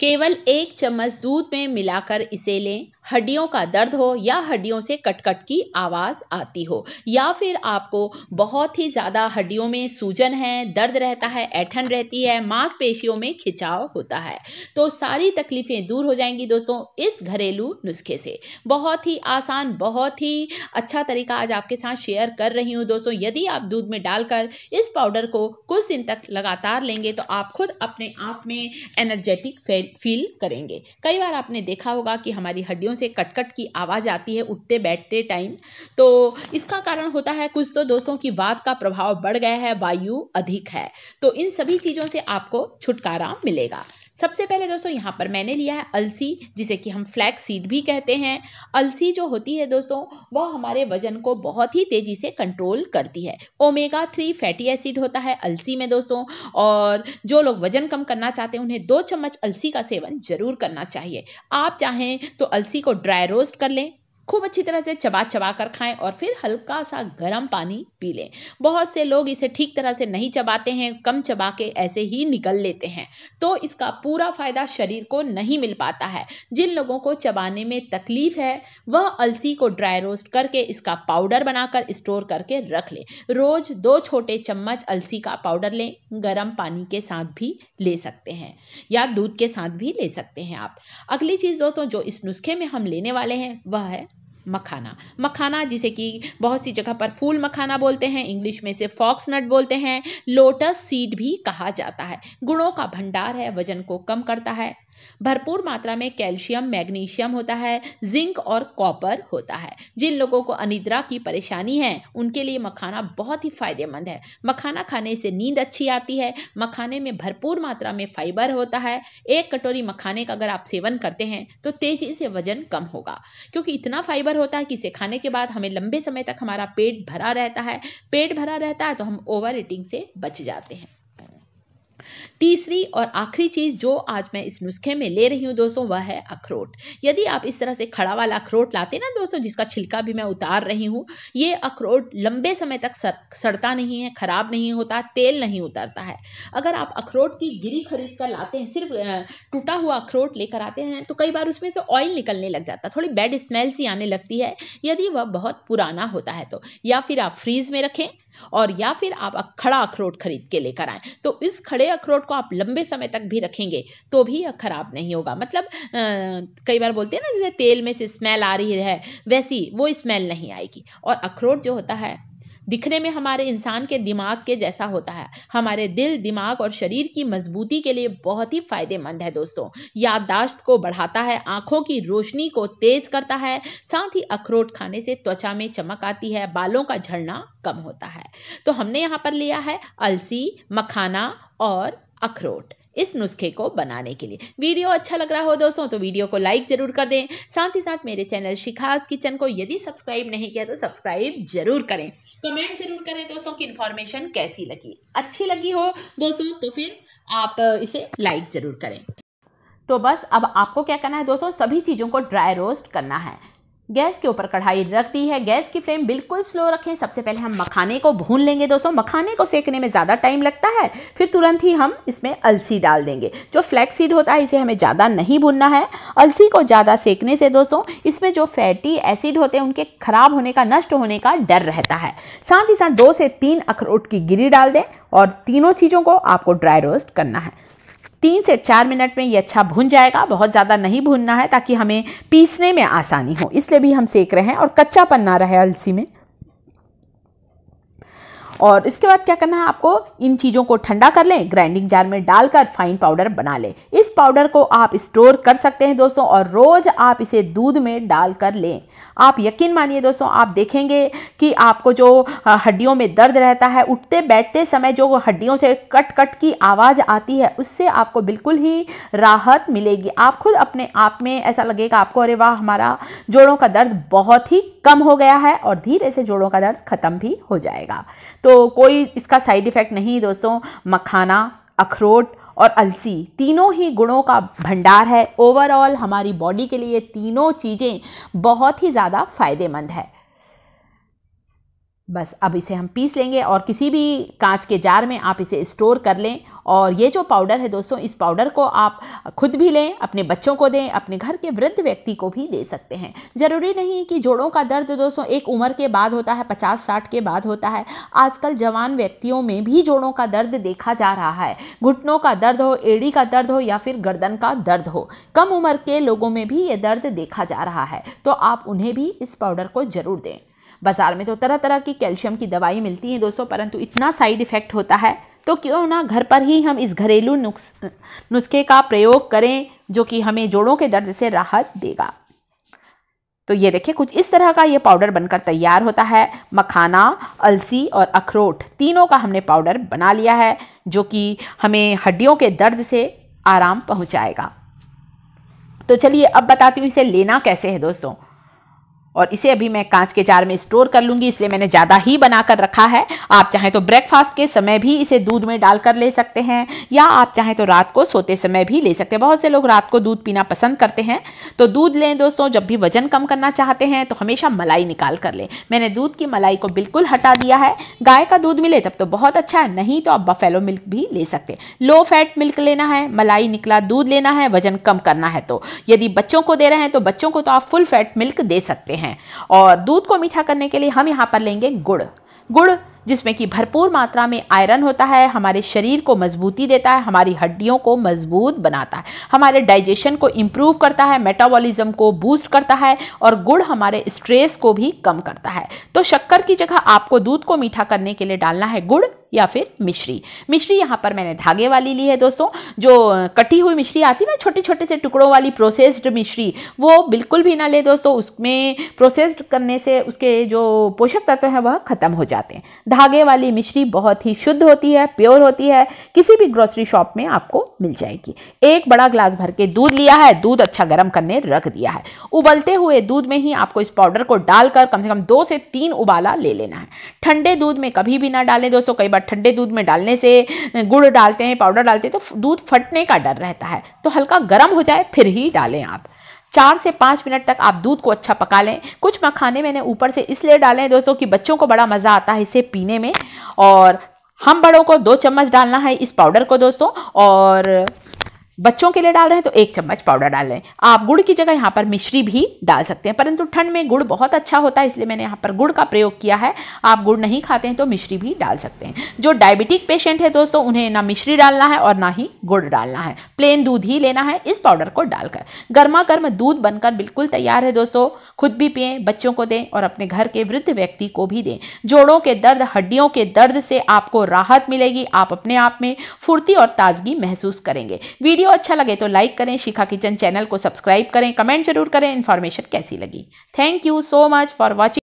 केवल एक चम्मच दूध में मिलाकर इसे लें हड्डियों का दर्द हो या हड्डियों से कटकट की आवाज़ आती हो या फिर आपको बहुत ही ज़्यादा हड्डियों में सूजन है दर्द रहता है ऐठन रहती है मांसपेशियों में खिंचाव होता है तो सारी तकलीफ़ें दूर हो जाएंगी दोस्तों इस घरेलू नुस्खे से बहुत ही आसान बहुत ही अच्छा तरीका आज आपके साथ शेयर कर रही हूँ दोस्तों यदि आप दूध में डालकर इस पाउडर को कुछ दिन तक लगातार लेंगे तो आप खुद अपने आप में एनर्जेटिक फील करेंगे कई बार आपने देखा होगा कि हमारी हड्डियों से कटकट की आवाज़ आती है उठते बैठते टाइम तो इसका कारण होता है कुछ तो दोस्तों की वात का प्रभाव बढ़ गया है वायु अधिक है तो इन सभी चीज़ों से आपको छुटकारा मिलेगा सबसे पहले दोस्तों यहाँ पर मैंने लिया है अलसी जिसे कि हम फ्लैक्स सीड भी कहते हैं अलसी जो होती है दोस्तों वह हमारे वजन को बहुत ही तेजी से कंट्रोल करती है ओमेगा थ्री फैटी एसिड होता है अलसी में दोस्तों और जो लोग वजन कम करना चाहते हैं उन्हें दो चम्मच अलसी का सेवन जरूर करना चाहिए आप चाहें तो अलसी को ड्राई रोस्ट कर लें खूब अच्छी तरह से चबा चबा कर खाएं और फिर हल्का सा गर्म पानी पी लें बहुत से लोग इसे ठीक तरह से नहीं चबाते हैं कम चबा के ऐसे ही निकल लेते हैं तो इसका पूरा फायदा शरीर को नहीं मिल पाता है जिन लोगों को चबाने में तकलीफ है वह अलसी को ड्राई रोस्ट करके इसका पाउडर बनाकर स्टोर करके रख लें रोज दो छोटे चम्मच अलसी का पाउडर लें गर्म पानी के साथ भी ले सकते हैं या दूध के साथ भी ले सकते हैं आप अगली चीज़ दोस्तों जो इस नुस्खे में हम लेने वाले हैं वह है मखाना मखाना जिसे कि बहुत सी जगह पर फूल मखाना बोलते हैं इंग्लिश में इसे फॉक्स नट बोलते हैं लोटस सीड भी कहा जाता है गुणों का भंडार है वजन को कम करता है भरपूर मात्रा में कैल्शियम मैग्नीशियम होता है जिंक और कॉपर होता है जिन लोगों को अनिद्रा की परेशानी है उनके लिए मखाना बहुत ही फायदेमंद है मखाना खाने से नींद अच्छी आती है मखाने में भरपूर मात्रा में फाइबर होता है एक कटोरी मखाने का अगर आप सेवन करते हैं तो तेजी से वजन कम होगा क्योंकि इतना फाइबर होता है कि इसे खाने के बाद हमें लंबे समय तक हमारा पेट भरा रहता है पेट भरा रहता है तो हम ओवर ईटिंग से बच जाते हैं तीसरी और आखिरी चीज़ जो आज मैं इस नुस्खे में ले रही हूँ दोस्तों वह है अखरोट यदि आप इस तरह से खड़ा वाला अखरोट लाते ना दोस्तों जिसका छिलका भी मैं उतार रही हूँ ये अखरोट लंबे समय तक सर, सड़ता नहीं है ख़राब नहीं होता तेल नहीं उतरता है अगर आप अखरोट की गिरी खरीद कर लाते हैं सिर्फ टूटा हुआ अखरोट लेकर आते हैं तो कई बार उसमें से ऑयल निकलने लग जाता है थोड़ी बैड स्मेल सी आने लगती है यदि वह बहुत पुराना होता है तो या फिर आप फ्रीज में रखें और या फिर आप खड़ा अखरोट खरीद के लेकर आए तो इस खड़े अखरोट को आप लंबे समय तक भी रखेंगे तो भी यह खराब नहीं होगा मतलब आ, कई बार बोलते हैं ना जैसे तेल में से स्मेल आ रही है वैसी वो स्मेल नहीं आएगी और अखरोट जो होता है दिखने में हमारे इंसान के दिमाग के जैसा होता है हमारे दिल दिमाग और शरीर की मजबूती के लिए बहुत ही फायदेमंद है दोस्तों याददाश्त को बढ़ाता है आंखों की रोशनी को तेज करता है साथ ही अखरोट खाने से त्वचा में चमक आती है बालों का झड़ना कम होता है तो हमने यहाँ पर लिया है अलसी मखाना और अखरोट इस नुस्खे को बनाने के लिए वीडियो अच्छा लग रहा हो दोस्तों तो वीडियो को लाइक जरूर कर दें साथ ही साथ मेरे चैनल शिखास किचन को यदि सब्सक्राइब नहीं किया तो सब्सक्राइब जरूर करें कमेंट जरूर करें दोस्तों की इन्फॉर्मेशन कैसी लगी अच्छी लगी हो दोस्तों तो फिर आप इसे लाइक जरूर करें तो बस अब आपको क्या करना है दोस्तों सभी चीज़ों को ड्राई रोस्ट करना है गैस के ऊपर कढ़ाई रख दी है गैस की फ्लेम बिल्कुल स्लो रखें सबसे पहले हम मखाने को भून लेंगे दोस्तों मखाने को सेकने में ज़्यादा टाइम लगता है फिर तुरंत ही हम इसमें अलसी डाल देंगे जो फ्लैक्स सीड होता है इसे हमें ज़्यादा नहीं भूनना है अलसी को ज़्यादा सेकने से दोस्तों इसमें जो फैटी एसिड होते हैं उनके खराब होने का नष्ट होने का डर रहता है साथ ही साथ दो से तीन अखरोट की गिरी डाल दें और तीनों चीज़ों को आपको ड्राई रोस्ट करना है तीन से चार मिनट में ये अच्छा भुन जाएगा बहुत ज़्यादा नहीं भुनना है ताकि हमें पीसने में आसानी हो इसलिए भी हम सेक रहे हैं और कच्चा पन्ना रहे अलसी में और इसके बाद क्या करना है आपको इन चीज़ों को ठंडा कर लें ग्राइंडिंग जार में डालकर फाइन पाउडर बना लें इस पाउडर को आप स्टोर कर सकते हैं दोस्तों और रोज़ आप इसे दूध में डाल कर लें आप यकीन मानिए दोस्तों आप देखेंगे कि आपको जो हड्डियों में दर्द रहता है उठते बैठते समय जो हड्डियों से कट कट की आवाज़ आती है उससे आपको बिल्कुल ही राहत मिलेगी आप खुद अपने आप में ऐसा लगेगा आपको अरे वाह हमारा जोड़ों का दर्द बहुत ही कम हो गया है और धीरे से जोड़ों का दर्द ख़त्म भी हो जाएगा तो तो कोई इसका साइड इफ़ेक्ट नहीं दोस्तों मखाना अखरोट और अलसी तीनों ही गुणों का भंडार है ओवरऑल हमारी बॉडी के लिए तीनों चीज़ें बहुत ही ज़्यादा फ़ायदेमंद है बस अब इसे हम पीस लेंगे और किसी भी कांच के जार में आप इसे स्टोर कर लें और ये जो पाउडर है दोस्तों इस पाउडर को आप खुद भी लें अपने बच्चों को दें अपने घर के वृद्ध व्यक्ति को भी दे सकते हैं ज़रूरी नहीं कि जोड़ों का दर्द दोस्तों एक उम्र के बाद होता है पचास साठ के बाद होता है आजकल जवान व्यक्तियों में भी जोड़ों का दर्द देखा जा रहा है घुटनों का दर्द हो एड़ी का दर्द हो या फिर गर्दन का दर्द हो कम उम्र के लोगों में भी ये दर्द देखा जा रहा है तो आप उन्हें भी इस पाउडर को ज़रूर दें बाज़ार में तो तरह तरह की कैल्शियम की दवाई मिलती है दोस्तों परंतु इतना साइड इफ़ेक्ट होता है तो क्यों ना घर पर ही हम इस घरेलू नुस् नुस्खे का प्रयोग करें जो कि हमें जोड़ों के दर्द से राहत देगा तो ये देखिए कुछ इस तरह का ये पाउडर बनकर तैयार होता है मखाना अलसी और अखरोट तीनों का हमने पाउडर बना लिया है जो कि हमें हड्डियों के दर्द से आराम पहुंचाएगा तो चलिए अब बताती हूँ इसे लेना कैसे है दोस्तों और इसे अभी मैं कांच के जार में स्टोर कर लूँगी इसलिए मैंने ज़्यादा ही बना कर रखा है आप चाहें तो ब्रेकफास्ट के समय भी इसे दूध में डालकर ले सकते हैं या आप चाहें तो रात को सोते समय भी ले सकते हैं बहुत से लोग रात को दूध पीना पसंद करते हैं तो दूध लें दोस्तों जब भी वजन कम करना चाहते हैं तो हमेशा मलाई निकाल कर लें मैंने दूध की मलाई को बिल्कुल हटा दिया है गाय का दूध मिले तब तो बहुत अच्छा है नहीं तो आप बफेलो मिल्क भी ले सकते हैं लो फैट मिल्क लेना है मलाई निकला दूध लेना है वजन कम करना है तो यदि बच्चों को दे रहे हैं तो बच्चों को तो आप फुल फैट मिल्क दे सकते हैं हैं और दूध को मीठा करने के लिए हम यहाँ पर लेंगे गुड़ गुड़ जिसमें कि भरपूर मात्रा में आयरन होता है हमारे शरीर को मजबूती देता है हमारी हड्डियों को मजबूत बनाता है हमारे डाइजेशन को इम्प्रूव करता है मेटाबॉलिज्म को बूस्ट करता है और गुड़ हमारे स्ट्रेस को भी कम करता है तो शक्कर की जगह आपको दूध को मीठा करने के लिए डालना है गुड़ या फिर मिश्री मिश्री यहाँ पर मैंने धागे वाली ली है दोस्तों जो कटी हुई मिश्री आती है ना छोटे छोटे से टुकड़ों वाली प्रोसेस्ड मिश्री वो बिल्कुल भी ना ले दोस्तों उसमें प्रोसेस्ड करने से उसके जो पोषक तत्व हैं वह ख़त्म हो जाते हैं धागे वाली मिश्री बहुत ही शुद्ध होती है प्योर होती है किसी भी ग्रोसरी शॉप में आपको मिल जाएगी एक बड़ा ग्लास भर के दूध लिया है दूध अच्छा गर्म करने रख दिया है उबलते हुए दूध में ही आपको इस पाउडर को डालकर कम से कम दो से तीन उबाला ले लेना है ठंडे दूध में कभी भी ना डालें दोस्तों कई बार बाद ठंडे दूध में डालने से गुड़ डालते हैं पाउडर डालते हैं तो दूध फटने का डर रहता है तो हल्का गर्म हो जाए फिर ही डालें आप चार से पाँच मिनट तक आप दूध को अच्छा पका लें कुछ मखाने मैंने ऊपर से इसलिए डाले हैं दोस्तों कि बच्चों को बड़ा मज़ा आता है इसे पीने में और हम बड़ों को दो चम्मच डालना है इस पाउडर को दोस्तों और बच्चों के लिए डाल रहे हैं तो एक चम्मच पाउडर डाल लें आप गुड़ की जगह यहाँ पर मिश्री भी डाल सकते हैं परंतु ठंड में गुड़ बहुत अच्छा होता है इसलिए मैंने यहाँ पर गुड़ का प्रयोग किया है आप गुड़ नहीं खाते हैं तो मिश्री भी डाल सकते हैं जो डायबिटिक पेशेंट है दोस्तों उन्हें ना मिश्री डालना है और ना ही गुड़ डालना है प्लेन दूध ही लेना है इस पाउडर को डालकर गर्मा गर्म दूध बनकर बिल्कुल तैयार है दोस्तों खुद भी पिए बच्चों को दें और अपने घर के वृद्ध व्यक्ति को भी दें जोड़ों के दर्द हड्डियों के दर्द से आपको राहत मिलेगी आप अपने आप में फुर्ती और ताजगी महसूस करेंगे वीडियो वीडियो अच्छा लगे तो लाइक करें शिखा किचन चैनल को सब्सक्राइब करें कमेंट जरूर करें इन्फॉर्मेशन कैसी लगी thank you so much for watching